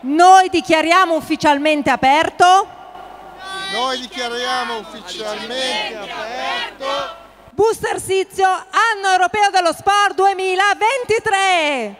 Noi dichiariamo ufficialmente aperto. Noi dichiariamo ufficialmente aperto. Booster Sizio, anno europeo dello sport 2023.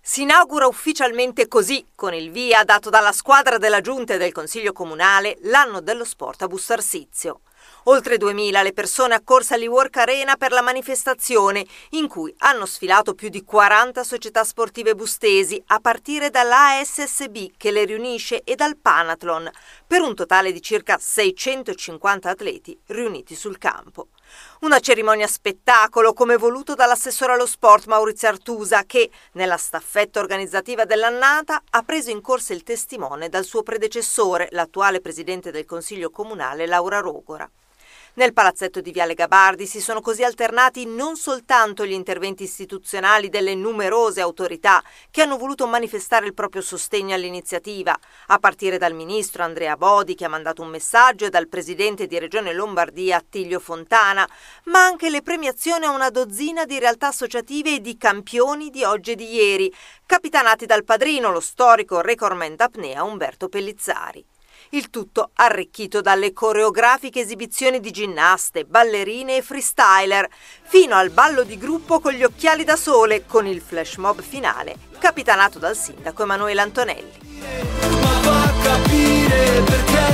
Si inaugura ufficialmente così, con il via dato dalla squadra della Giunta e del Consiglio Comunale, l'anno dello sport a Bustarsizio. Oltre 2.000 le persone accorse alle Arena per la manifestazione, in cui hanno sfilato più di 40 società sportive bustesi, a partire dall'ASSB che le riunisce e dal Panathlon, per un totale di circa 650 atleti riuniti sul campo. Una cerimonia spettacolo come voluto dall'assessore allo sport Maurizio Artusa che, nella staffetta organizzativa dell'annata, ha preso in corsa il testimone dal suo predecessore, l'attuale presidente del Consiglio Comunale Laura Rogora. Nel palazzetto di Viale Gabardi si sono così alternati non soltanto gli interventi istituzionali delle numerose autorità che hanno voluto manifestare il proprio sostegno all'iniziativa, a partire dal ministro Andrea Bodi che ha mandato un messaggio e dal presidente di Regione Lombardia Attilio Fontana, ma anche le premiazioni a una dozzina di realtà associative e di campioni di oggi e di ieri, capitanati dal padrino, lo storico recordman d'apnea Umberto Pellizzari il tutto arricchito dalle coreografiche esibizioni di ginnaste, ballerine e freestyler, fino al ballo di gruppo con gli occhiali da sole, con il flash mob finale, capitanato dal sindaco Emanuele Antonelli. Ma va a capire perché